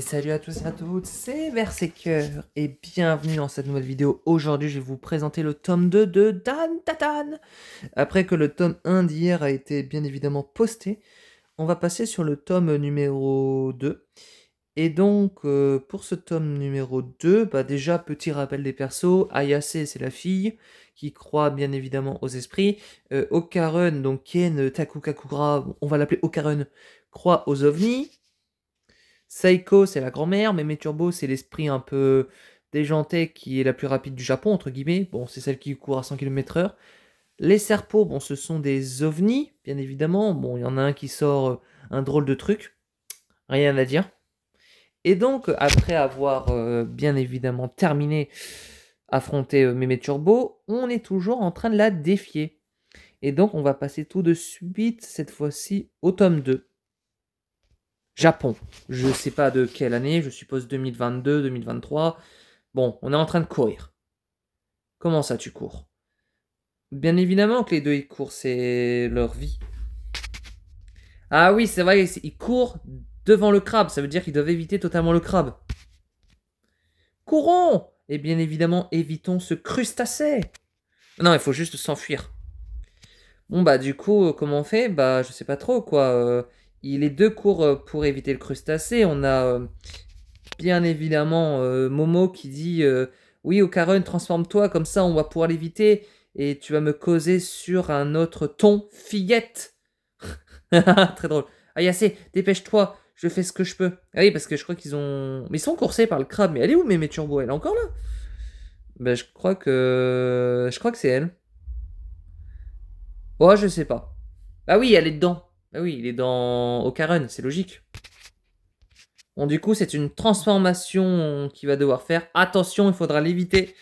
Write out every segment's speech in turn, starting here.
salut à tous et à toutes, c'est Cœur et bienvenue dans cette nouvelle vidéo. Aujourd'hui, je vais vous présenter le tome 2 de Dan Tatan. Après que le tome 1 d'hier a été bien évidemment posté, on va passer sur le tome numéro 2. Et donc, euh, pour ce tome numéro 2, bah, déjà, petit rappel des persos. Ayase, c'est la fille qui croit bien évidemment aux esprits. Euh, Okaren, donc Ken Takukakura, on va l'appeler Okaren, croit aux ovnis. Saiko, c'est la grand-mère. Meme Turbo, c'est l'esprit un peu déjanté qui est la plus rapide du Japon, entre guillemets. Bon, c'est celle qui court à 100 km/h. Les serpos, bon, ce sont des ovnis, bien évidemment. Bon, il y en a un qui sort euh, un drôle de truc. Rien à dire. Et donc, après avoir euh, bien évidemment terminé affronter euh, Mémé Turbo, on est toujours en train de la défier. Et donc, on va passer tout de suite, cette fois-ci, au tome 2. Japon. Je ne sais pas de quelle année, je suppose 2022, 2023. Bon, on est en train de courir. Comment ça, tu cours Bien évidemment que les deux, ils courent, c'est leur vie. Ah oui, c'est vrai, ils courent devant le crabe, ça veut dire qu'ils doivent éviter totalement le crabe. Courons Et bien évidemment, évitons ce crustacé Non, il faut juste s'enfuir. Bon bah du coup, comment on fait Bah je sais pas trop quoi. Euh. Il est deux cours euh, pour éviter le crustacé. On a euh, bien évidemment euh, Momo qui dit Oui, Ocarone, transforme-toi, comme ça on va pouvoir l'éviter. Et tu vas me causer sur un autre ton, fillette. Très drôle. Ayase, ah, dépêche-toi, je fais ce que je peux. Ah oui, parce que je crois qu'ils ont. Mais ils sont coursés par le crabe. Mais elle est où, mes Turbo Elle est encore là Ben, je crois que. Je crois que c'est elle. Oh, je sais pas. Ah oui, elle est dedans. Bah oui, il est dans Ocaron, c'est logique. Bon, du coup, c'est une transformation qu'il va devoir faire. Attention, il faudra l'éviter.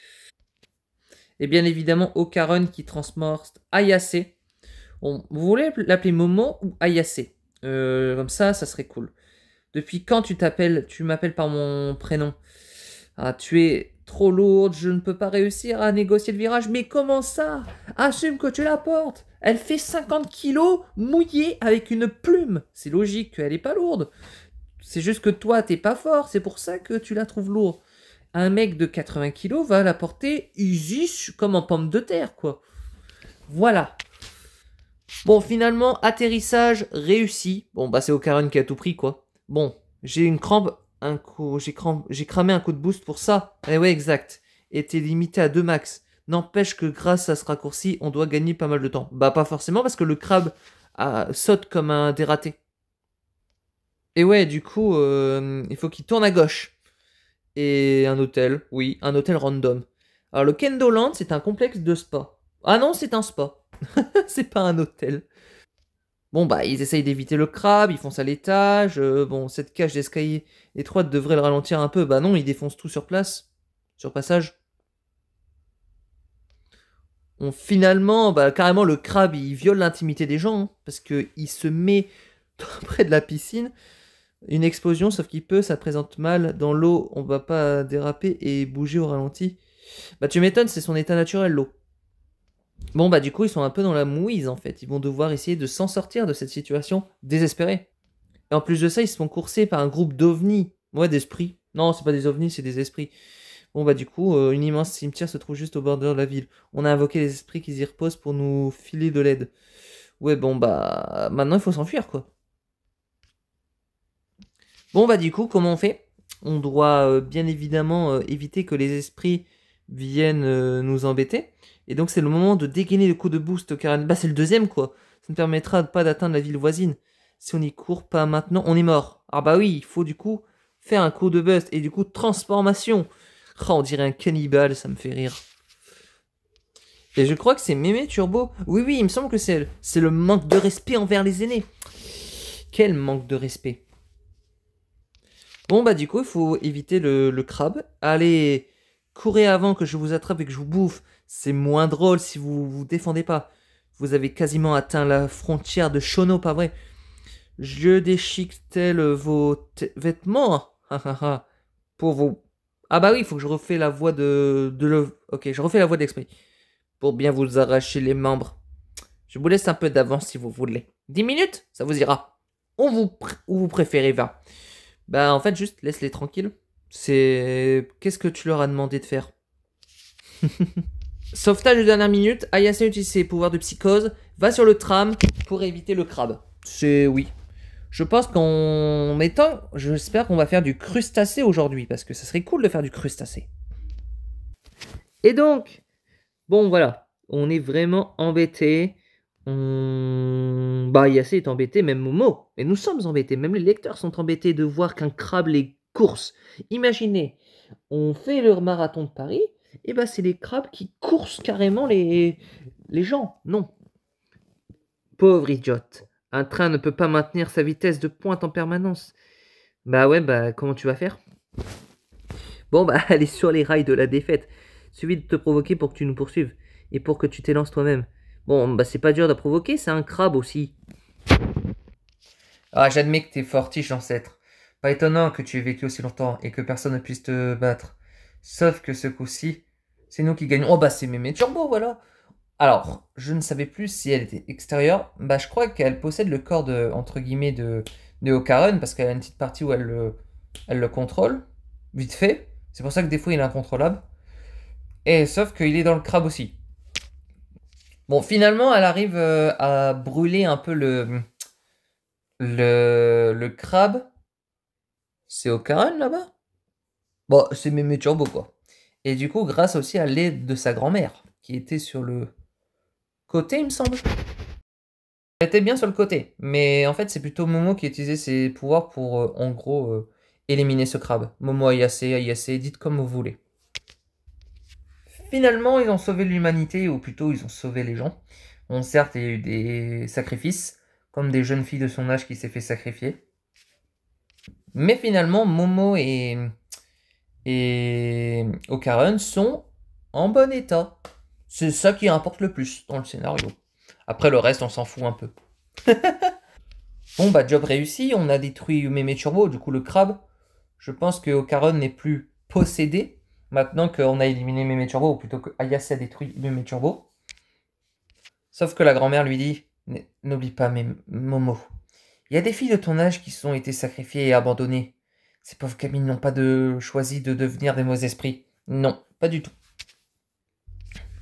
Et bien évidemment, Ocaron qui transmorce Ayase. vous voulez l'appeler Momo ou Ayase euh, Comme ça, ça serait cool. Depuis quand tu t'appelles Tu m'appelles par mon prénom. Ah, tu es trop lourde, je ne peux pas réussir à négocier le virage. Mais comment ça Assume que tu la portes elle fait 50 kilos mouillée avec une plume. C'est logique qu'elle n'est pas lourde. C'est juste que toi, t'es pas fort. C'est pour ça que tu la trouves lourde. Un mec de 80 kilos va la porter easy comme en pomme de terre, quoi. Voilà. Bon, finalement, atterrissage réussi. Bon, bah c'est O'Caron qui a tout pris, quoi. Bon, j'ai une crampe, un coup, j'ai cramé un coup de boost pour ça. Eh ouais, exact. Et t'es limité à 2 max. N'empêche que grâce à ce raccourci, on doit gagner pas mal de temps. Bah pas forcément parce que le crabe euh, saute comme un dératé. Et ouais, du coup, euh, il faut qu'il tourne à gauche. Et un hôtel, oui, un hôtel random. Alors le Land, c'est un complexe de spa. Ah non, c'est un spa. c'est pas un hôtel. Bon bah, ils essayent d'éviter le crabe, ils foncent à l'étage. Euh, bon, cette cage d'escalier étroite devrait le ralentir un peu. Bah non, ils défoncent tout sur place, sur passage on finalement, bah, carrément, le crabe, il viole l'intimité des gens, hein, parce parce qu'il se met près de la piscine. Une explosion, sauf qu'il peut, ça présente mal. Dans l'eau, on va pas déraper et bouger au ralenti. Bah, tu m'étonnes, c'est son état naturel, l'eau. Bon, bah, du coup, ils sont un peu dans la mouise, en fait. Ils vont devoir essayer de s'en sortir de cette situation désespérée. Et en plus de ça, ils se font courser par un groupe d'ovnis. Ouais, d'esprits. Non, c'est pas des ovnis, c'est des esprits. Bon bah du coup, euh, une immense cimetière se trouve juste au bord de la ville. On a invoqué les esprits qui y reposent pour nous filer de l'aide. Ouais bon bah maintenant il faut s'enfuir quoi. Bon bah du coup, comment on fait On doit euh, bien évidemment euh, éviter que les esprits viennent nous embêter. Et donc c'est le moment de dégainer le coup de boost car bah c'est le deuxième quoi. Ça ne permettra pas d'atteindre la ville voisine. Si on n'y court pas maintenant, on est mort. Ah bah oui, il faut du coup faire un coup de boost et du coup transformation. Oh, on dirait un cannibale, ça me fait rire. Et je crois que c'est Mémé Turbo. Oui, oui, il me semble que c'est le manque de respect envers les aînés. Quel manque de respect. Bon, bah du coup, il faut éviter le, crabe. Allez, courez avant que je vous attrape et que je vous bouffe. C'est moins drôle si vous vous défendez pas. Vous avez quasiment atteint la frontière de Shono, pas vrai Je déchiquetais vos vêtements pour vous ah bah oui, il faut que je refais la voix de, de Ok, je refais la voix d'esprit. Pour bien vous arracher les membres. Je vous laisse un peu d'avance si vous voulez. 10 minutes Ça vous ira. On vous vous préférez, va. Bah en fait, juste laisse-les tranquilles. C'est... Qu'est-ce que tu leur as demandé de faire Sauvetage de dernière minute, Ayase utilise ses pouvoirs de psychose, va sur le tram pour éviter le crabe. C'est oui. Je pense qu'en mettant, j'espère qu'on va faire du crustacé aujourd'hui, parce que ça serait cool de faire du crustacé. Et donc, bon voilà, on est vraiment embêté. Bah, Yassé est embêté, même Momo. Et nous sommes embêtés, même les lecteurs sont embêtés de voir qu'un crabe les course. Imaginez, on fait le marathon de Paris, et bah c'est les crabes qui coursent carrément les, les gens. Non. Pauvre idiot. Un train ne peut pas maintenir sa vitesse de pointe en permanence. Bah ouais, bah comment tu vas faire Bon, bah elle est sur les rails de la défaite. Suivi de te provoquer pour que tu nous poursuives. Et pour que tu t'élances toi-même. Bon, bah c'est pas dur de provoquer, c'est un crabe aussi. Ah, j'admets que t'es fortiche, ancêtre. Pas étonnant que tu aies vécu aussi longtemps et que personne ne puisse te battre. Sauf que ce coup-ci, c'est nous qui gagnons. Oh bah c'est Mémé Turbo, voilà alors, je ne savais plus si elle était extérieure. Bah, je crois qu'elle possède le corps de, entre guillemets, de, de parce qu'elle a une petite partie où elle le, elle le contrôle, vite fait. C'est pour ça que des fois, il est incontrôlable. Et sauf qu'il est dans le crabe aussi. Bon, finalement, elle arrive euh, à brûler un peu le, le, le crabe. C'est Ocaron, là-bas Bon, c'est mes turbo, quoi. Et du coup, grâce aussi à l'aide de sa grand-mère, qui était sur le, côté, il me semble. Elle était bien sur le côté, mais en fait, c'est plutôt Momo qui utilisé ses pouvoirs pour, euh, en gros, euh, éliminer ce crabe. Momo Ayase, Ayase, dites comme vous voulez. Finalement, ils ont sauvé l'humanité, ou plutôt, ils ont sauvé les gens. Bon, certes, il y a eu des sacrifices, comme des jeunes filles de son âge qui s'est fait sacrifier. Mais finalement, Momo et, et Ocaron sont en bon état. C'est ça qui importe le plus dans le scénario. Après le reste, on s'en fout un peu. bon, bah job réussi, on a détruit Mémé Turbo, du coup le crabe. Je pense que Ocaron n'est plus possédé, maintenant qu'on a éliminé Mémé Turbo, ou plutôt que a détruit Mémé Turbo. Sauf que la grand-mère lui dit, n'oublie pas mes Momo. Il y a des filles de ton âge qui sont été sacrifiées et abandonnées. Ces pauvres Camille n'ont pas de... choisi de devenir des mauvais esprits. Non, pas du tout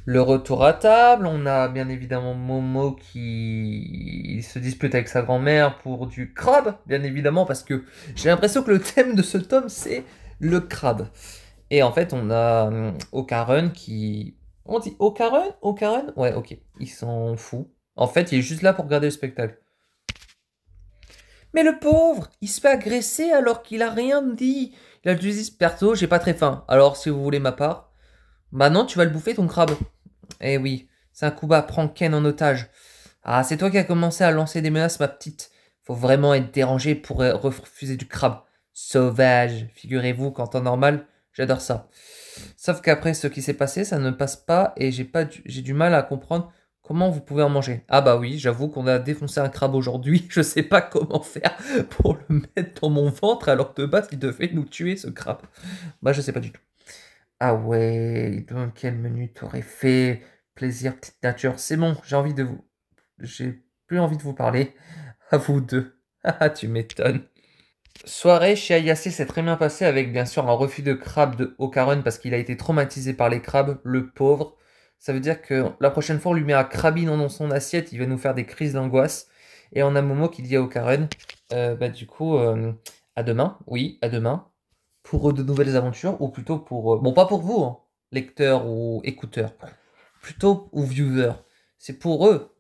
le retour à table. On a bien évidemment Momo qui se dispute avec sa grand-mère pour du crabe, bien évidemment, parce que j'ai l'impression que le thème de ce tome, c'est le crabe. Et en fait, on a euh, Okarun qui... On dit Okarun Okarun Ouais, ok. Il s'en fout. En fait, il est juste là pour regarder le spectacle. Mais le pauvre, il se fait agresser alors qu'il a rien dit. Il a juste dit, perso, j'ai pas très faim. Alors, si vous voulez ma part, maintenant tu vas le bouffer ton crabe. Eh oui, c'est un kuba prend Ken en otage. Ah, c'est toi qui as commencé à lancer des menaces, ma petite. Faut vraiment être dérangé pour refuser du crabe. Sauvage, figurez-vous qu'en temps normal, j'adore ça. Sauf qu'après ce qui s'est passé, ça ne passe pas et j'ai pas du, j'ai du mal à comprendre comment vous pouvez en manger. Ah bah oui, j'avoue qu'on a défoncé un crabe aujourd'hui, je sais pas comment faire pour le mettre dans mon ventre alors de base il devait nous tuer ce crabe. Bah je sais pas du tout. Ah ouais, donc quel menu t'aurais fait Plaisir, petite nature. C'est bon, j'ai envie de vous. J'ai plus envie de vous parler. À vous deux. Ah, tu m'étonnes. Soirée chez Ayase s'est très bien passée avec bien sûr un refus de crabe de Okaron parce qu'il a été traumatisé par les crabes, le pauvre. Ça veut dire que la prochaine fois on lui met un crabine dans son assiette, il va nous faire des crises d'angoisse. Et on a moment qu'il dit à Okaron, euh, bah du coup, euh, à demain, oui, à demain pour eux, de nouvelles aventures, ou plutôt pour... Euh, bon, pas pour vous, hein, lecteurs ou écouteurs, plutôt ou viewers. C'est pour eux.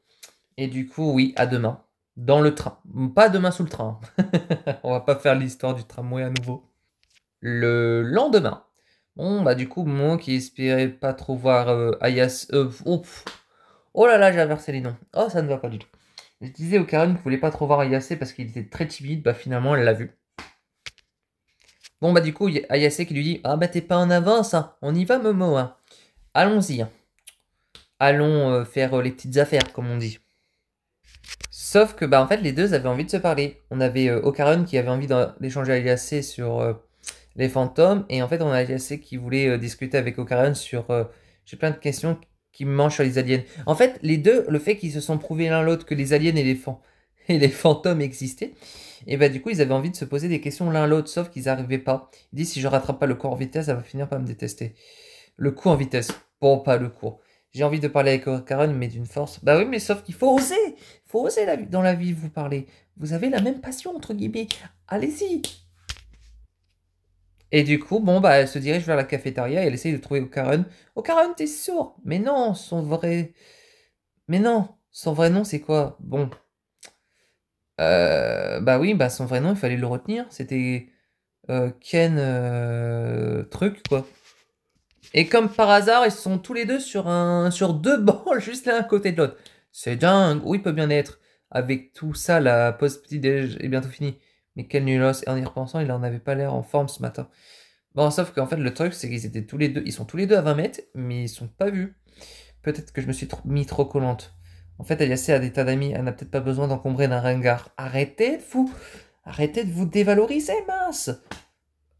Et du coup, oui, à demain. Dans le train. Pas demain sous le train. Hein. On va pas faire l'histoire du tramway à nouveau. Le lendemain. Bon, bah du coup, moi qui espérais pas trop voir euh, Ayas... Euh, oh, là là, j'ai inversé les noms. Oh, ça ne va pas du tout. Je disais au Karen que voulait pas trop voir Ayase parce qu'il était très timide. Bah finalement, elle l'a vu. Bon, bah, du coup, il y a Ayase qui lui dit Ah, bah, t'es pas en avance, hein. on y va, Momo. Hein. Allons-y. Hein. Allons euh, faire euh, les petites affaires, comme on dit. Sauf que, bah, en fait, les deux avaient envie de se parler. On avait euh, Okarun qui avait envie d'échanger Ayase sur les fantômes, et en fait, on a Ayase qui voulait discuter avec Ocaron sur. J'ai plein de questions qui me mangent sur les aliens. En fait, les deux, le fait qu'ils se sont prouvés l'un l'autre que les aliens et les, fantômes, et les fantômes existaient, et bah du coup ils avaient envie de se poser des questions l'un l'autre, sauf qu'ils n'arrivaient pas. Ils disent si je rattrape pas le cours en vitesse, ça va finir par me détester. Le coup en vitesse, bon pas le cours. J'ai envie de parler avec Karen, mais d'une force. Bah oui, mais sauf qu'il faut oser. Il faut oser dans la vie, vous parlez. Vous avez la même passion, entre guillemets. Allez-y. Et du coup, bon, bah, elle se dirige vers la cafétéria et elle essaye de trouver O'Karen. O'Karen, oh, t'es sûr Mais non, son vrai... Mais non, son vrai nom, c'est quoi Bon, euh, bah oui, bah son vrai nom, il fallait le retenir. C'était euh, Ken euh, truc quoi. Et comme par hasard, ils sont tous les deux sur un sur deux bancs juste l'un à côté de l'autre. C'est dingue. oui il peut bien être avec tout ça, la post petit déj est bientôt finie. Mais quel nulos Et en y repensant, il n'en avait pas l'air en forme ce matin. Bon, sauf qu'en fait, le truc, c'est qu'ils étaient tous les deux, ils sont tous les deux à 20 mètres, mais ils sont pas vus. Peut-être que je me suis mis trop collante. En fait, y a des tas d'amis, elle n'a peut-être pas besoin d'encombrer d'un ringard. Arrêtez de vous, arrêtez de vous dévaloriser, mince.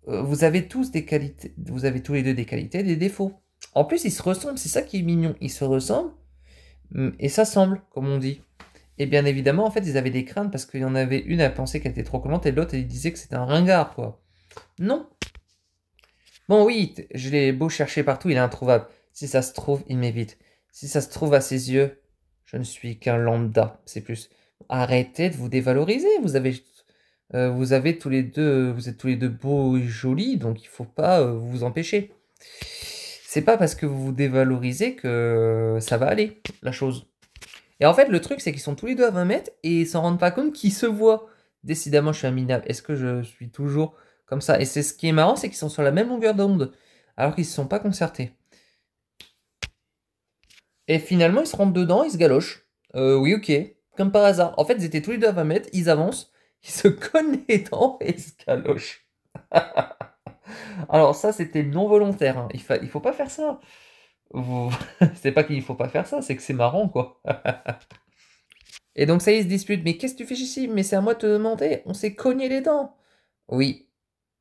Euh, vous avez tous des qualités, vous avez tous les deux des qualités, des défauts. En plus, ils se ressemblent, c'est ça qui est mignon, ils se ressemblent hum, et ça semble, comme on dit. Et bien évidemment, en fait, ils avaient des craintes parce qu'il y en avait une à penser qu'elle était trop collante et l'autre, elle disait que c'était un ringard, quoi. Non. Bon, oui, je l'ai beau chercher partout, il est introuvable. Si ça se trouve, il m'évite. Si ça se trouve à ses yeux, je ne suis qu'un lambda. C'est plus arrêtez de vous dévaloriser. Vous avez, euh, vous avez tous les deux, vous êtes tous les deux beaux et jolis, donc il faut pas euh, vous empêcher. C'est pas parce que vous vous dévalorisez que euh, ça va aller la chose. Et en fait, le truc, c'est qu'ils sont tous les deux à 20 mètres et ils s'en rendent pas compte qu'ils se voient. Décidément, je suis un minable. Est-ce que je suis toujours comme ça Et c'est ce qui est marrant, c'est qu'ils sont sur la même longueur d'onde alors qu'ils ne se sont pas concertés. Et finalement, ils se rentrent dedans, ils se galochent. Euh, oui, ok. Comme par hasard. En fait, ils étaient tous les deux à 20 mètres, ils avancent, ils se cognent les dents et ils se galochent. Alors ça, c'était non volontaire. Hein. Il, faut pas faire ça. c'est pas qu'il faut pas faire ça, c'est que c'est marrant, quoi. et donc ça, ils se disputent. Mais qu'est-ce que tu fais ici Mais c'est à moi de te demander. On s'est cogné les dents. Oui.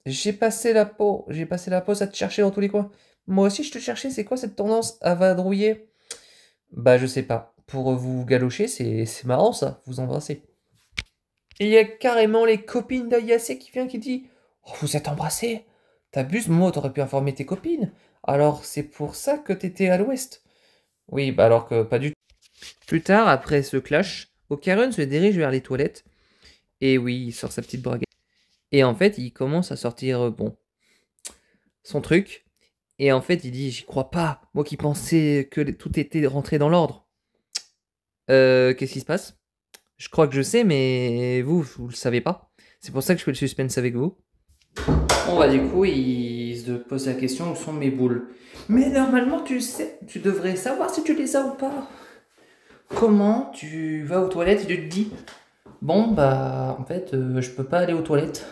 J'ai passé la peau. J'ai passé la peau à te chercher dans tous les coins. Moi aussi, je te cherchais. C'est quoi cette tendance à vadrouiller bah, je sais pas. Pour euh, vous galocher, c'est marrant ça, vous embrasser. Il y a carrément les copines d'Ayase qui viennent, qui dit oh, Vous êtes embrassé. T'abuses, moi, t'aurais pu informer tes copines. Alors, c'est pour ça que t'étais à l'ouest. Oui, bah alors que pas du tout. Plus tard, après ce clash, Okaren se dirige vers les toilettes. Et oui, il sort sa petite braguette. Et en fait, il commence à sortir, euh, bon, son truc. Et en fait, il dit J'y crois pas. Moi qui pensais que tout était rentré dans l'ordre. Euh, Qu'est-ce qui se passe Je crois que je sais, mais vous, vous le savez pas. C'est pour ça que je fais le suspense avec vous. Bon, bah, du coup, il se pose la question Où sont mes boules Mais normalement, tu sais, tu devrais savoir si tu les as ou pas. Comment tu vas aux toilettes et tu te dis Bon, bah, en fait, euh, je peux pas aller aux toilettes.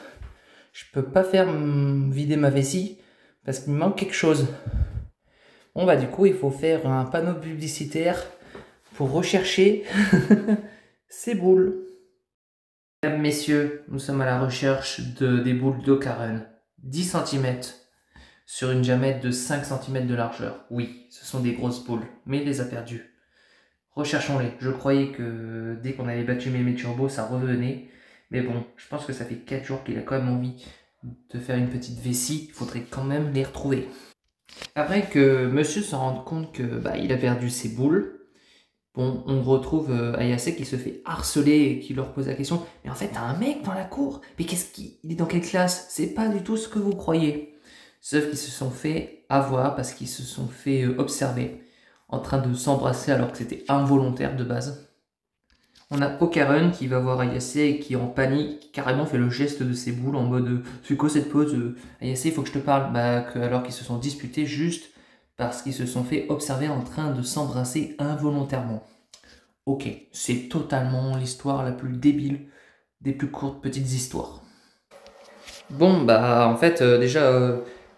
Je peux pas faire mm, vider ma vessie parce qu'il manque quelque chose. Bon bah du coup il faut faire un panneau publicitaire pour rechercher ces boules. Mesdames, messieurs, nous sommes à la recherche de, des boules d'Ocaren. 10 cm sur une diamètre de 5 cm de largeur. Oui, ce sont des grosses boules, mais il les a perdues. Recherchons-les. Je croyais que dès qu'on avait battu mes Turbo, ça revenait. Mais bon, je pense que ça fait 4 jours qu'il a quand même envie de faire une petite vessie, il faudrait quand même les retrouver. Après que monsieur se rende compte que bah, il a perdu ses boules, on retrouve euh, Ayase qui se fait harceler et qui leur pose la question Mais en fait, t'as un mec dans la cour Mais qu'est-ce qu'il est dans quelle classe C'est pas du tout ce que vous croyez. Sauf qu'ils se sont fait avoir parce qu'ils se sont fait euh, observer en train de s'embrasser alors que c'était involontaire de base. On a Okaren qui va voir Ayase et qui en panique carrément fait le geste de ses boules en mode euh, c'est quoi cette pause euh, Ayase il faut que je te parle bah, alors qu'ils se sont disputés juste parce qu'ils se sont fait observer en train de s'embrasser involontairement. Ok, c'est totalement l'histoire la plus débile des plus courtes petites histoires. Bon bah en fait euh, déjà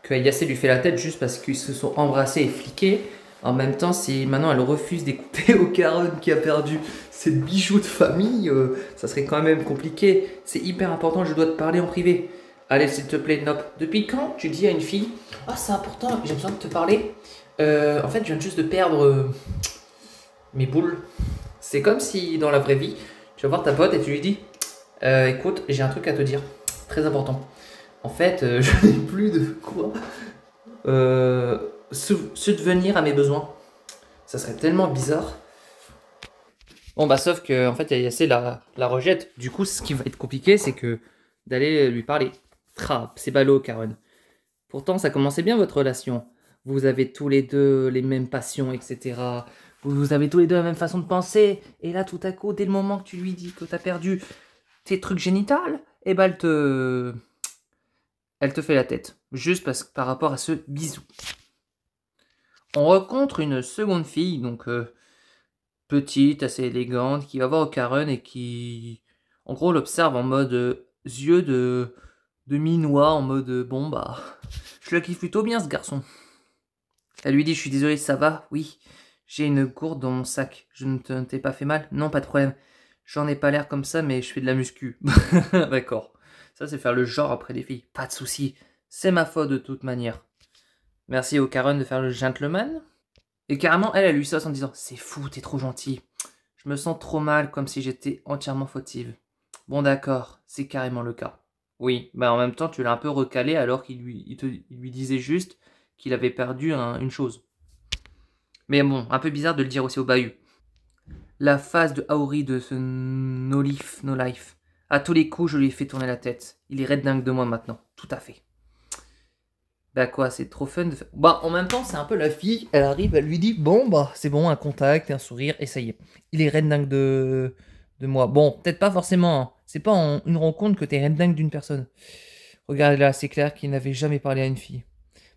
que Ayase lui fait la tête juste parce qu'ils se sont embrassés et fliqués en même temps, si maintenant elle refuse d'écouter caronne qui a perdu ses bijoux de famille, euh, ça serait quand même compliqué. C'est hyper important, je dois te parler en privé. Allez, s'il te plaît, Nop. Depuis quand tu dis à une fille Ah, c'est important, j'ai besoin de te parler. Euh, en fait, je viens juste de perdre euh, mes boules. C'est comme si dans la vraie vie, tu vas voir ta pote et tu lui dis Écoute, j'ai un truc à te dire, très important. En fait, je n'ai plus de quoi devenir à mes besoins. Ça serait tellement bizarre. Bon bah sauf que en fait assez la, la rejette. Du coup ce qui va être compliqué c'est que d'aller lui parler. Trap, c'est ballot Karen. Pourtant ça commençait bien votre relation. Vous avez tous les deux les mêmes passions, etc. Vous avez tous les deux la même façon de penser. Et là tout à coup, dès le moment que tu lui dis que t'as perdu tes trucs génitales, et eh ben, elle te... Elle te fait la tête. Juste parce que par rapport à ce bisou. On rencontre une seconde fille, donc euh, petite, assez élégante, qui va voir Karen et qui, en gros, l'observe en mode euh, yeux de, de minois, en mode euh, bon bah, je le kiffe plutôt bien ce garçon. Elle lui dit Je suis désolé, ça va Oui, j'ai une gourde dans mon sac. Je ne t'ai pas fait mal Non, pas de problème. J'en ai pas l'air comme ça, mais je fais de la muscu. D'accord. Ça, c'est faire le genre après des filles. Pas de souci. C'est ma faute de toute manière. Merci au Caron de faire le gentleman. Et carrément, elle, a lui ça en disant C'est fou, t'es trop gentil. Je me sens trop mal, comme si j'étais entièrement fautive. Bon, d'accord, c'est carrément le cas. Oui, mais bah, en même temps, tu l'as un peu recalé alors qu'il lui, disait juste qu'il avait perdu une chose. Mais bon, un peu bizarre de le dire aussi au bahut. La phase de Aori de ce no life, no life. À tous les coups, je lui ai fait tourner la tête. Il est red dingue de moi maintenant. Tout à fait. Bah quoi, c'est trop fun. De... Bah en même temps, c'est un peu la fille. Elle arrive, elle lui dit bon bah c'est bon, un contact, un sourire, et ça y est. Il est reine dingue de de moi. Bon, peut-être pas forcément. Hein. C'est pas en une rencontre que t'es reine dingue d'une personne. Regarde là, c'est clair qu'il n'avait jamais parlé à une fille.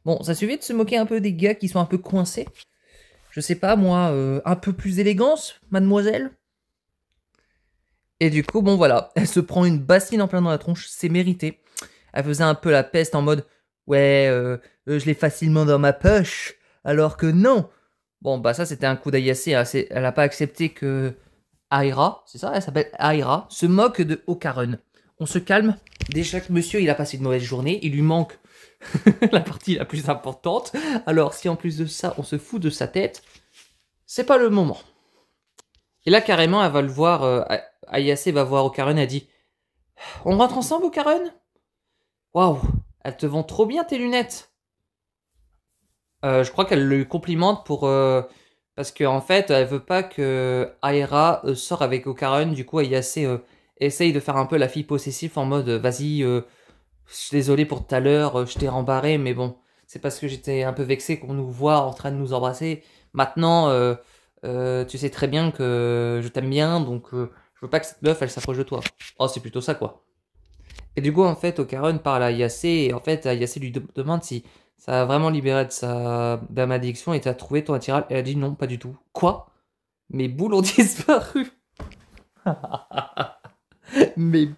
Bon, ça suffit de se moquer un peu des gars qui sont un peu coincés. Je sais pas moi, euh, un peu plus élégance, mademoiselle. Et du coup, bon voilà, elle se prend une bassine en plein dans la tronche, c'est mérité. Elle faisait un peu la peste en mode ouais, euh, euh, je l'ai facilement dans ma poche, alors que non. Bon, bah ça c'était un coup d'Ayase, elle n'a pas accepté que Aira, c'est ça, elle s'appelle Aira, se moque de Okarun. On se calme, déjà que monsieur il a passé une mauvaise journée, il lui manque la partie la plus importante, alors si en plus de ça on se fout de sa tête, c'est pas le moment. Et là carrément elle va le voir, euh, Ayase va voir Okarun, elle dit « On rentre ensemble Okarun ?» Waouh elle te vend trop bien tes lunettes. Euh, je crois qu'elle le complimente pour. Euh, parce qu'en en fait, elle veut pas que Aera sorte euh, sort avec Ocaron. Du coup, elle essaye de faire un peu la fille possessive en mode vas-y, je suis désolé pour tout à l'heure, je t'ai rembarré, mais bon, c'est parce que j'étais un peu vexé qu'on nous voit en train de nous embrasser. Maintenant, tu sais très bien que je t'aime bien, donc je veux pas que cette meuf elle s'approche de toi. Oh, c'est plutôt ça quoi. Et du coup, en fait, Ocaron parle à Yacé et en fait, Yacé lui demande si ça a vraiment libéré de sa malédiction. addiction et t'as trouvé ton Et Elle a dit non, pas du tout. Quoi Mes boules ont disparu Mais.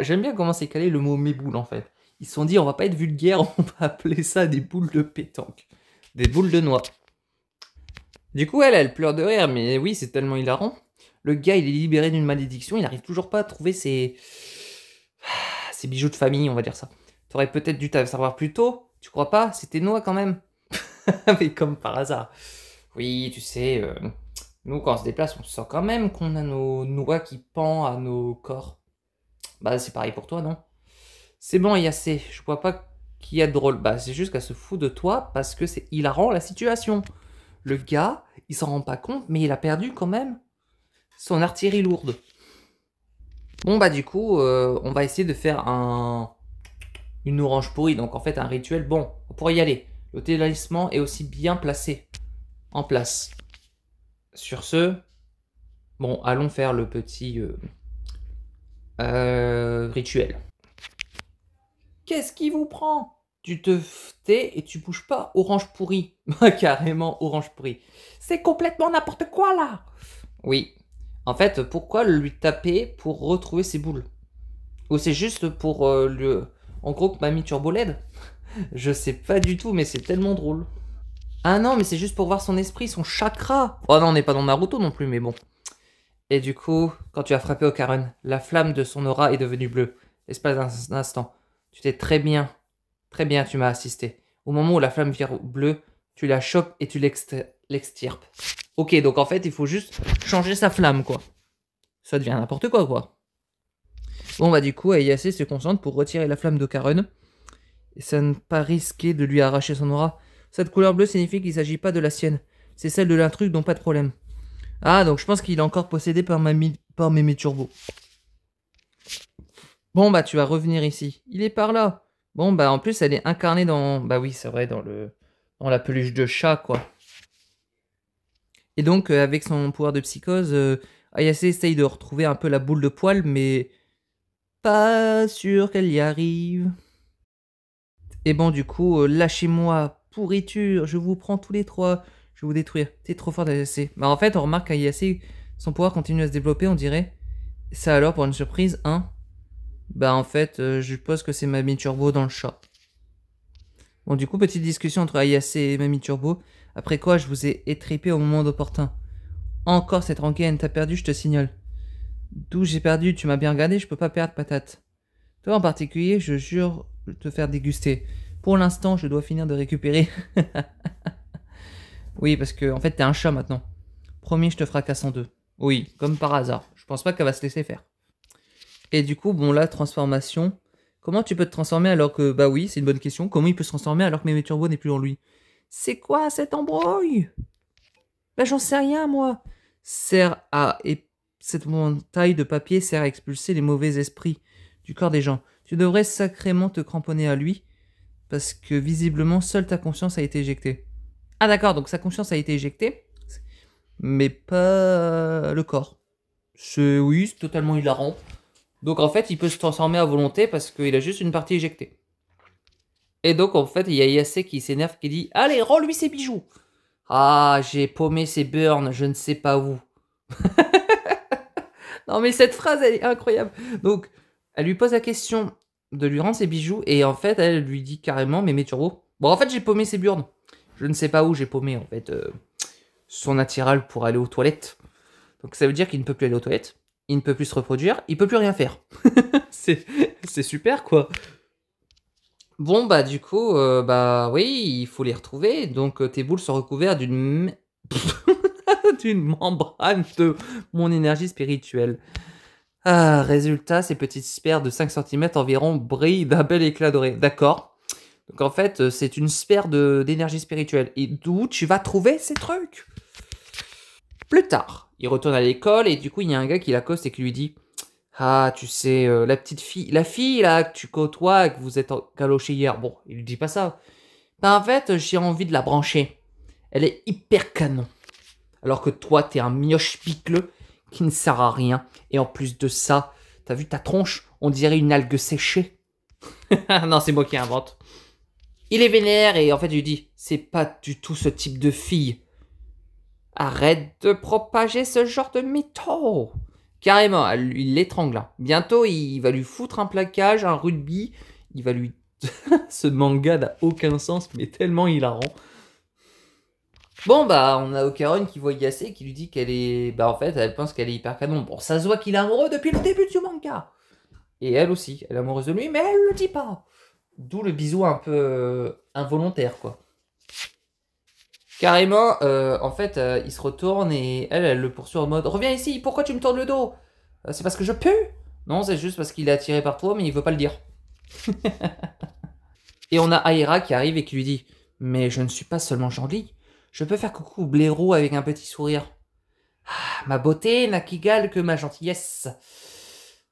j'aime bien comment c'est calé le mot mes boules en fait. Ils se sont dit, on va pas être vulgaire, on va appeler ça des boules de pétanque. Des boules de noix. Du coup, elle, elle pleure de rire, mais oui, c'est tellement hilarant. Le gars, il est libéré d'une malédiction, il n'arrive toujours pas à trouver ses bijoux de famille, on va dire ça. T'aurais peut-être dû t'en savoir plus tôt, tu crois pas C'était Noah quand même. Mais comme par hasard. Oui, tu sais, euh, nous quand on se déplace, on sent quand même qu'on a nos noix qui pend à nos corps. Bah c'est pareil pour toi, non C'est bon, y a assez. Je vois pas qu'il y a de drôle. Bah c'est juste qu'elle se fout de toi parce que c'est hilarant la situation. Le gars, il s'en rend pas compte, mais il a perdu quand même son artillerie lourde. Bon bah du coup, euh, on va essayer de faire un une orange pourrie, donc en fait un rituel bon on pourrait y aller. Le talisman est aussi bien placé en place. Sur ce, bon, allons faire le petit euh, euh, rituel. Qu'est-ce qui vous prend Tu te tais et tu bouges pas, orange pourrie. Carrément orange pourrie. C'est complètement n'importe quoi là. Oui, en fait, pourquoi lui taper pour retrouver ses boules Ou c'est juste pour euh, lui... En gros, que Mamie Turbo LED Je sais pas du tout, mais c'est tellement drôle. Ah non, mais c'est juste pour voir son esprit, son chakra Oh non, on n'est pas dans Naruto non plus, mais bon. Et du coup, quand tu as frappé Okarun, la flamme de son aura est devenue bleue. pas, d'un instant. Tu t'es très bien, très bien, tu m'as assisté. Au moment où la flamme vire bleue, tu la chopes et tu l'extirpes. Ok, donc en fait, il faut juste changer sa flamme, quoi. Ça devient n'importe quoi, quoi. Bon, bah du coup, Ayase se concentre pour retirer la flamme de Karen. Et ça ne pas risquer de lui arracher son aura. Cette couleur bleue signifie qu'il ne s'agit pas de la sienne. C'est celle de l'intrus, donc pas de problème. Ah, donc je pense qu'il est encore possédé par, mamie, par Mémé Turbo. Bon, bah tu vas revenir ici. Il est par là. Bon, bah en plus, elle est incarnée dans... Bah oui, c'est vrai, dans le... Dans la peluche de chat, quoi. Et donc, euh, avec son pouvoir de psychose, euh, Ayase essaye de retrouver un peu la boule de poil, mais pas sûr qu'elle y arrive. Et bon, du coup, euh, lâchez-moi, pourriture, je vous prends tous les trois, je vais vous détruire. T'es trop fort d'Ayase. Bah, en fait, on remarque qu'Ayase, son pouvoir continue à se développer, on dirait. Ça alors, pour une surprise, hein Bah, en fait, je suppose que c'est Mami Turbo dans le chat. Bon, du coup, petite discussion entre Ayase et Mamie Turbo. Après quoi, je vous ai étripé au moment opportun. Encore cette rengaine, t'as perdu, je te signale. D'où j'ai perdu, tu m'as bien regardé, je peux pas perdre patate. Toi en particulier, je jure te faire déguster. Pour l'instant, je dois finir de récupérer. oui, parce que en fait, t'es un chat maintenant. Promis, je te fracasse en deux. Oui, comme par hasard. Je pense pas qu'elle va se laisser faire. Et du coup, bon là, transformation. Comment tu peux te transformer alors que... Bah oui, c'est une bonne question. Comment il peut se transformer alors que Mémé Turbo n'est plus en lui c'est quoi cette embrouille Ben j'en sais rien, moi. Sert à... Et cette taille de papier sert à expulser les mauvais esprits du corps des gens. Tu devrais sacrément te cramponner à lui, parce que visiblement seule ta conscience a été éjectée. Ah d'accord, donc sa conscience a été éjectée, mais pas le corps. C'est oui, c'est totalement hilarant. Donc en fait, il peut se transformer à volonté parce qu'il a juste une partie éjectée. Et donc, en fait, il y a Yase qui s'énerve, qui dit Allez, rends-lui ses bijoux Ah, j'ai paumé ses burns, je ne sais pas où. non, mais cette phrase, elle est incroyable. Donc, elle lui pose la question de lui rendre ses bijoux, et en fait, elle lui dit carrément Mais mets Bon, en fait, j'ai paumé ses burnes. Je ne sais pas où j'ai paumé, en fait, euh, son attiral pour aller aux toilettes. Donc, ça veut dire qu'il ne peut plus aller aux toilettes, il ne peut plus se reproduire, il peut plus rien faire. c'est super, quoi. Bon, bah, du coup, euh, bah, oui, il faut les retrouver. Donc, euh, tes boules sont recouvertes d'une. d'une membrane de mon énergie spirituelle. Ah, résultat, ces petites sphères de 5 cm environ brillent d'un bel éclat doré. D'accord. Donc, en fait, euh, c'est une sphère d'énergie spirituelle. Et d'où tu vas trouver ces trucs Plus tard, il retourne à l'école et du coup, il y a un gars qui l'accoste et qui lui dit ah, tu sais, euh, la petite fille, la fille là que tu côtoies, que vous êtes caloché hier. Bon, il dit pas ça. Ben, en fait, j'ai envie de la brancher. Elle est hyper canon. Alors que toi, t'es un mioche picleux qui ne sert à rien. Et en plus de ça, t'as vu ta tronche On dirait une algue séchée. non, c'est moi qui invente. Il est vénère et en fait, il lui dis C'est pas du tout ce type de fille. Arrête de propager ce genre de métaux. Carrément, il l'étrangle. Hein. Bientôt, il va lui foutre un plaquage, un rugby. Il va lui. Ce manga n'a aucun sens, mais tellement hilarant. Bon, bah, on a Ocarone qui voit Yase qui lui dit qu'elle est. Bah, en fait, elle pense qu'elle est hyper canon. Bon, ça se voit qu'il est amoureux depuis le début du manga. Et elle aussi, elle est amoureuse de lui, mais elle le dit pas. D'où le bisou un peu euh, involontaire, quoi. Carrément, euh, en fait, euh, il se retourne et elle, elle le poursuit en mode Reviens ici, pourquoi tu me tournes le dos euh, C'est parce que je pue Non, c'est juste parce qu'il est attiré par toi, mais il veut pas le dire. et on a Aira qui arrive et qui lui dit Mais je ne suis pas seulement gentille, je peux faire coucou ou avec un petit sourire. Ah, ma beauté n'a qu'égale que ma gentillesse.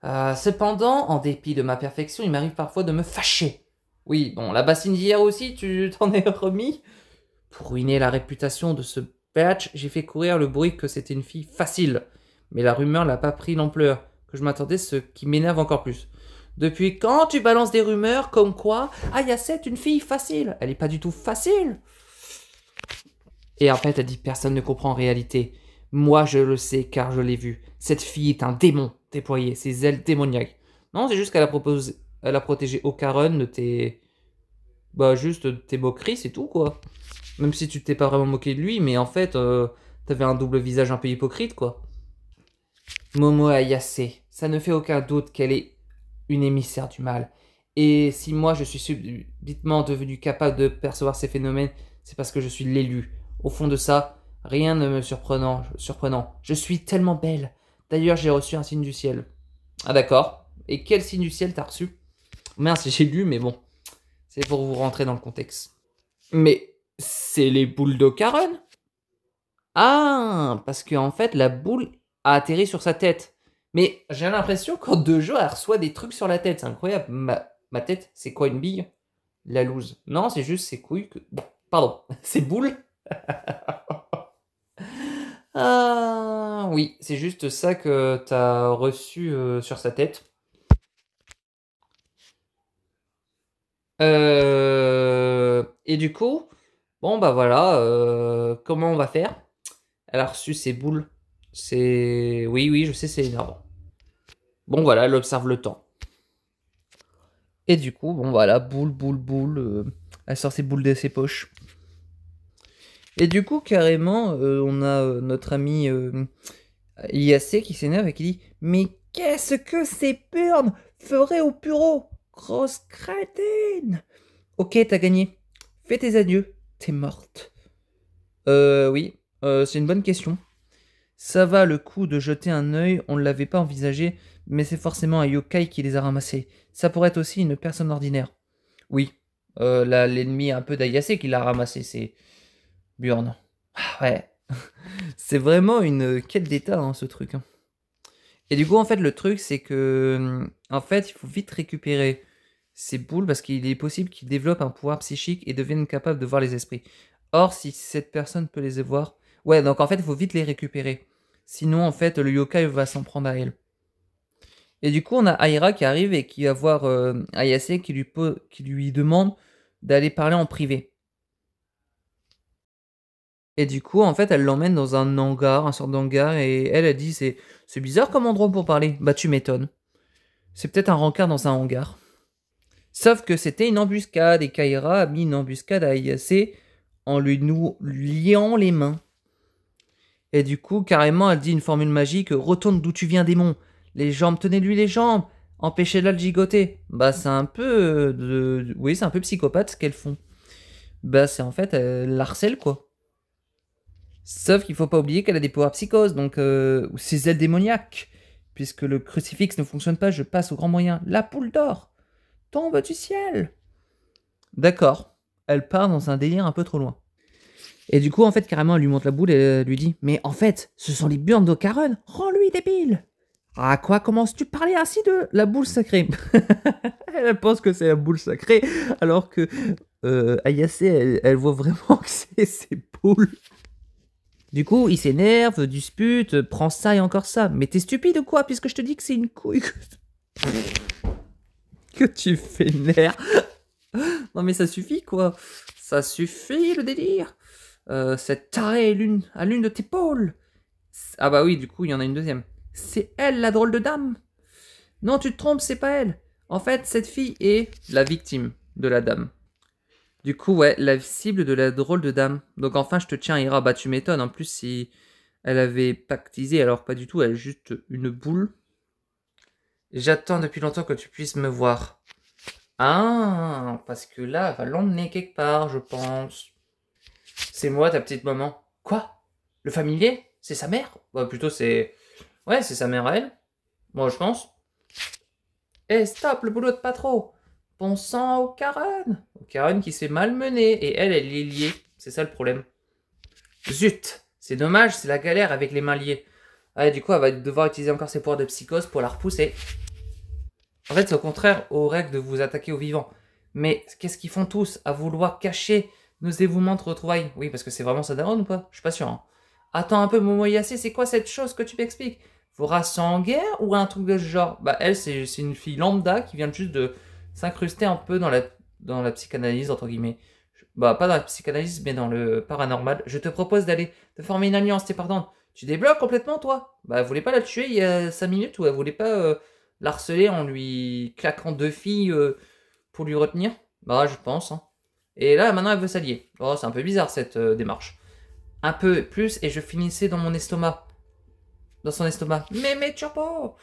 cependant, en dépit de ma perfection, il m'arrive parfois de me fâcher. Oui, bon, la bassine d'hier aussi, tu t'en es remis pour ruiner la réputation de ce patch, j'ai fait courir le bruit que c'était une fille facile. Mais la rumeur n'a pas pris l'ampleur que je m'attendais, ce qui m'énerve encore plus. Depuis quand tu balances des rumeurs comme quoi Ah, Yacette, une fille facile Elle est pas du tout facile Et en fait, elle dit Personne ne comprend en réalité. Moi, je le sais car je l'ai vu. Cette fille est un démon déployé, ses ailes démoniaques. Non, c'est juste qu'elle a Elle a protégé Ocaron de tes. Bah, juste de tes moqueries, c'est tout quoi. Même si tu t'es pas vraiment moqué de lui, mais en fait, euh, t'avais un double visage un peu hypocrite, quoi. Momo Ayase, ça ne fait aucun doute qu'elle est une émissaire du mal. Et si moi je suis subitement devenu capable de percevoir ces phénomènes, c'est parce que je suis l'élu. Au fond de ça, rien ne me surprenant, surprenant. Je suis tellement belle. D'ailleurs, j'ai reçu un signe du ciel. Ah d'accord. Et quel signe du ciel t'as reçu Mince, j'ai lu, mais bon. C'est pour vous rentrer dans le contexte. Mais c'est les boules de Caron. Ah, parce que en fait, la boule a atterri sur sa tête. Mais j'ai l'impression qu'en deux jours, elle reçoit des trucs sur la tête. C'est incroyable. Ma, tête, c'est quoi une bille La loose. Non, c'est juste ses couilles que. Pardon, ses boules Ah oui, c'est juste ça que t'as reçu euh, sur sa tête. Euh, et du coup, Bon, bah voilà, euh, comment on va faire Elle a reçu ses boules. C'est. Oui, oui, je sais, c'est énervant. Bon, voilà, elle observe le temps. Et du coup, bon, voilà, boule, boule, boule. Euh, elle sort ses boules de ses poches. Et du coup, carrément, euh, on a notre ami IAC qui s'énerve et qui dit Mais qu'est-ce que ces burnes feraient au bureau Grosse crétine Ok, t'as gagné. Fais tes adieux morte. Euh, oui, euh, c'est une bonne question. Ça va le coup de jeter un oeil on ne l'avait pas envisagé, mais c'est forcément un yokai qui les a ramassés. Ça pourrait être aussi une personne ordinaire. Oui, euh, là, l'ennemi un peu d'Ayase qui l'a ramassé, c'est Burn. Ah, ouais, c'est vraiment une quête d'état, hein, ce truc. Hein. Et du coup, en fait, le truc, c'est que, hum, en fait, il faut vite récupérer c'est boules parce qu'il est possible qu'il développe un pouvoir psychique et devienne capable de voir les esprits. Or, si cette personne peut les voir, ouais, donc en fait, il faut vite les récupérer. Sinon, en fait, le yokai va s'en prendre à elle. Et du coup, on a Aira qui arrive et qui va voir euh, Ayase qui lui, qui lui demande d'aller parler en privé. Et du coup, en fait, elle l'emmène dans un hangar, un sort d'hangar, et elle, a dit c'est, c'est bizarre comme endroit pour parler. Bah, tu m'étonnes. C'est peut-être un rencard dans un hangar. Sauf que c'était une embuscade et Kaira a mis une embuscade à IAC en lui nous liant les mains. Et du coup, carrément, elle dit une formule magique Retourne d'où tu viens, démon Les jambes, tenez-lui les jambes Empêchez-la de gigoter Bah, c'est un peu. Euh, de... Oui, c'est un peu psychopathe ce qu'elles font. Bah, c'est en fait, euh, elle quoi. Sauf qu'il faut pas oublier qu'elle a des pouvoirs psychoses, donc. Euh... Ses ailes démoniaques Puisque le crucifix ne fonctionne pas, je passe au grand moyen. La poule d'or tombe du ciel. D'accord. Elle part dans un délire un peu trop loin. Et du coup, en fait, carrément, elle lui monte la boule et elle lui dit Mais en fait, ce sont les burnes d'Ocaron Rends-lui débile À quoi commences-tu parler ainsi de la boule sacrée Elle pense que c'est la boule sacrée, alors que euh, Ayase, elle, voit vraiment que c'est ses boules. Du coup, il s'énerve, dispute, prend ça et encore ça. Mais t'es stupide ou quoi Puisque je te dis que c'est une couille. que tu nerf. non mais ça suffit quoi. Ça suffit le délire. Euh, cette tarée l'une à l'une de tes pôles. Ah bah oui, du coup, il y en a une deuxième. C'est elle la drôle de dame. Non, tu te trompes, c'est pas elle. En fait, cette fille est la victime de la dame. Du coup, ouais, la cible de la drôle de dame. Donc enfin, je te tiens, Ira. Bah tu m'étonnes. En plus, si elle avait pactisé, alors pas du tout, elle est juste une boule J'attends depuis longtemps que tu puisses me voir. Ah, parce que là, elle va l'emmener quelque part, je pense. C'est moi, ta petite maman. Quoi Le familier C'est sa mère Bah, plutôt, c'est. Ouais, c'est sa mère à elle. Moi, je pense. Eh, stop, le boulot de patron. Bon sang au Karen Au Karen qui s'est malmenée, et elle, elle est liée. C'est ça le problème. Zut C'est dommage, c'est la galère avec les mains liées du coup, elle va devoir utiliser encore ses pouvoirs de psychose pour la repousser. En fait, c'est au contraire aux règles de vous attaquer aux vivants. Mais qu'est-ce qu'ils font tous À vouloir cacher nos dévouements de retrouvailles. Oui, parce que c'est vraiment ça daronne ou pas Je suis pas sûr. Hein. Attends un peu, Momo Yassé, c'est quoi cette chose que tu m'expliques Vos races en guerre ou un truc de ce genre Bah, elle, c'est une fille lambda qui vient juste de s'incruster un peu dans la, dans la psychanalyse, entre guillemets. Bah, pas dans la psychanalyse, mais dans le paranormal. Je te propose d'aller de former une alliance, t'es pardon tu débloques complètement, toi Bah, elle voulait pas la tuer il y a 5 minutes ou elle voulait pas la euh, l'harceler en lui claquant deux filles euh, pour lui retenir Bah, je pense. Hein. Et là, maintenant, elle veut s'allier. Oh, c'est un peu bizarre cette euh, démarche. Un peu plus et je finissais dans mon estomac. Dans son estomac. Mais, mais, pas.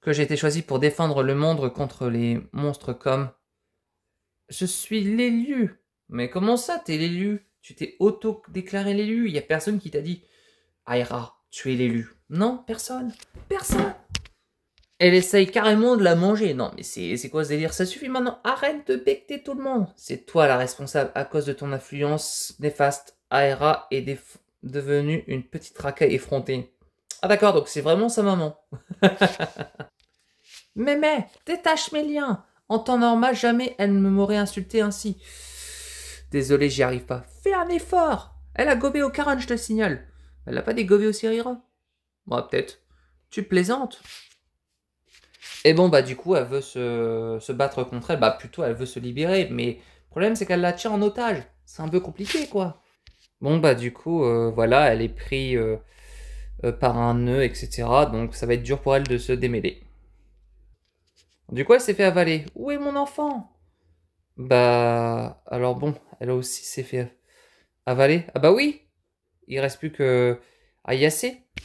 Que j'ai été choisi pour défendre le monde contre les monstres comme. Je suis l'élu Mais comment ça, t'es l'élu Tu t'es auto-déclaré l'élu, il y a personne qui t'a dit. Aira, tu es l'élu. Non, personne. Personne. Elle essaye carrément de la manger. Non, mais c'est quoi ce délire Ça suffit maintenant. Arrête de becter tout le monde. C'est toi la responsable à cause de ton influence néfaste. Aera est devenue une petite racaille effrontée. Ah d'accord, donc c'est vraiment sa maman. Mémé, détache mes liens. En temps normal, jamais elle ne m'aurait insulté ainsi. Désolé, j'y arrive pas. Fais un effort. Elle a gobé au caron, je te signale. Elle n'a pas des gobies aussi rires Bon, bah, peut-être. Tu plaisantes et eh bon, bah du coup, elle veut se, battre contre elle. Bah plutôt, elle veut se libérer. Mais le problème, c'est qu'elle la tient en otage. C'est un peu compliqué, quoi. Bon, bah du coup, euh, voilà, elle est prise euh, euh, par un nœud, etc. Donc ça va être dur pour elle de se démêler. Du coup, elle s'est fait avaler. Où est mon enfant Bah... Alors bon, elle aussi s'est fait avaler. Ah bah oui il reste plus que Ayase. Ah,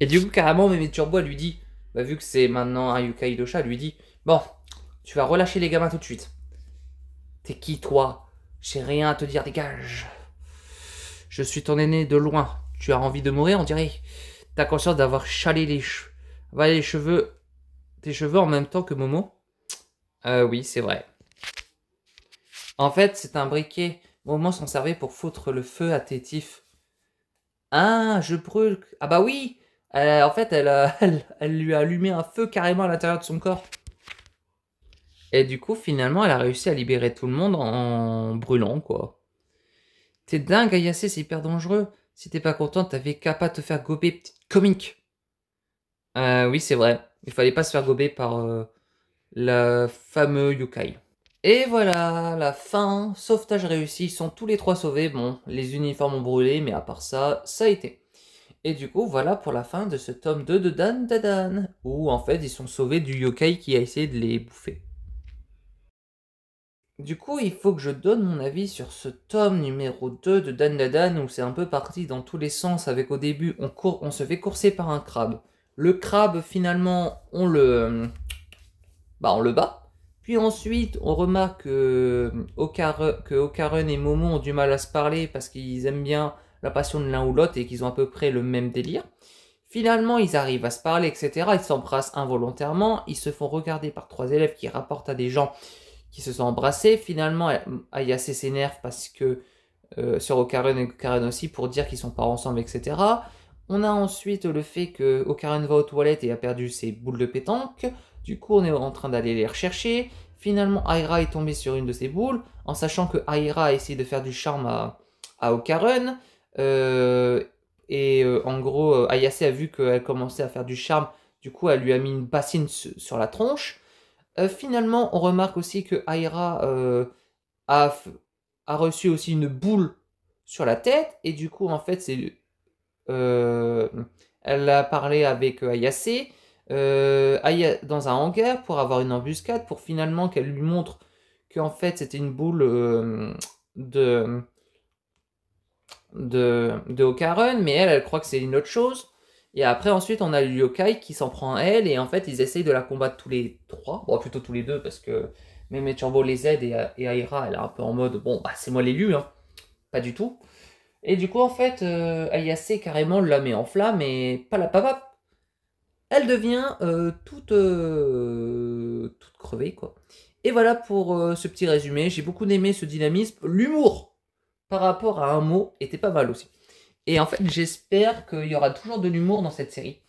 Et du coup, carrément, Mémé Turbo lui dit, bah, vu que c'est maintenant Yuka Docha, lui dit Bon, tu vas relâcher les gamins tout de suite. T'es qui, toi J'ai rien à te dire, dégage. Je suis ton aîné de loin. Tu as envie de mourir, on dirait. T'as conscience d'avoir chalé les, les cheveux. Tes cheveux en même temps que Momo euh, oui, c'est vrai. En fait, c'est un briquet Moment s'en servait pour foutre le feu à Tétif. Ah, je brûle. Ah bah oui elle, En fait, elle, elle, elle lui a allumé un feu carrément à l'intérieur de son corps. Et du coup, finalement, elle a réussi à libérer tout le monde en brûlant, quoi. T'es dingue, Ayase, c'est hyper dangereux. Si t'es pas contente, t'avais qu'à pas te faire gober, petite comique. Euh, oui, c'est vrai. Il fallait pas se faire gober par le euh, la fameux Yukai. Et voilà, la fin, sauvetage réussi, ils sont tous les trois sauvés, bon, les uniformes ont brûlé, mais à part ça, ça a été. Et du coup, voilà pour la fin de ce tome 2 de Dan Dadan, où en fait ils sont sauvés du yokai qui a essayé de les bouffer. Du coup, il faut que je donne mon avis sur ce tome numéro 2 de Dan Dadan, où c'est un peu parti dans tous les sens, avec au début, on, court, on se fait courser par un crabe. Le crabe, finalement, on le... Bah, on le bat, puis ensuite, on remarque que, euh, que et Momo ont du mal à se parler parce qu'ils aiment bien la passion de l'un ou l'autre et qu'ils ont à peu près le même délire. Finalement, ils arrivent à se parler, etc. Ils s'embrassent involontairement. Ils se font regarder par trois élèves qui rapportent à des gens qui se sont embrassés. Finalement, Ayase s'énerve parce que euh, sur Okaren et Okaren aussi pour dire qu'ils sont pas ensemble, etc. On a ensuite le fait que Okaren va aux toilettes et a perdu ses boules de pétanque. Du coup, on est en train d'aller les rechercher. Finalement, Aira est tombée sur une de ses boules, en sachant que Aira a essayé de faire du charme à, à euh, et euh, en gros, euh, Ayase a vu qu'elle commençait à faire du charme, du coup, elle lui a mis une bassine sur la tronche. finalement, on remarque aussi que Aira a, reçu aussi une boule sur la tête, et du coup, en fait, c'est. elle a parlé avec Ayase, euh, Aya dans un hangar pour avoir une embuscade, pour finalement qu'elle lui montre qu'en fait c'était une boule euh, de, de, de mais elle, elle croit que c'est une autre chose. Et après, ensuite, on a le yokai qui s'en prend à elle, et en fait, ils essayent de la combattre tous les trois, ou plutôt tous les deux, parce que même Turbo les aide, et, Aira, elle est un peu en mode, bon, bah, c'est moi l'élu, hein. Pas du tout. Et du coup, en fait, Aya euh, Ayase carrément la met en flamme, et pas la papa elle devient euh, toute, euh, toute crevée, quoi. Et voilà pour euh, ce petit résumé. J'ai beaucoup aimé ce dynamisme. L'humour par rapport à un mot était pas mal aussi. Et en fait, j'espère qu'il y aura toujours de l'humour dans cette série.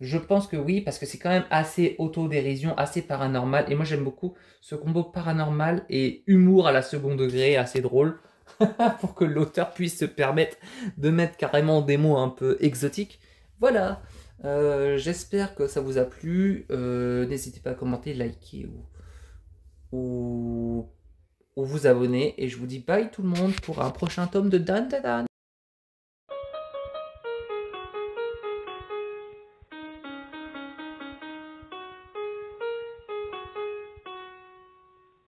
Je pense que oui, parce que c'est quand même assez auto-dérision, assez paranormal. Et moi, j'aime beaucoup ce combo paranormal et humour à la seconde degré, assez drôle, pour que l'auteur puisse se permettre de mettre carrément des mots un peu exotiques. Voilà. Euh, j'espère que ça vous a plu. Euh, n'hésitez pas à commenter, liker ou, ou, vous abonner. Et je vous dis bye tout le monde pour un prochain tome de Dan Dan.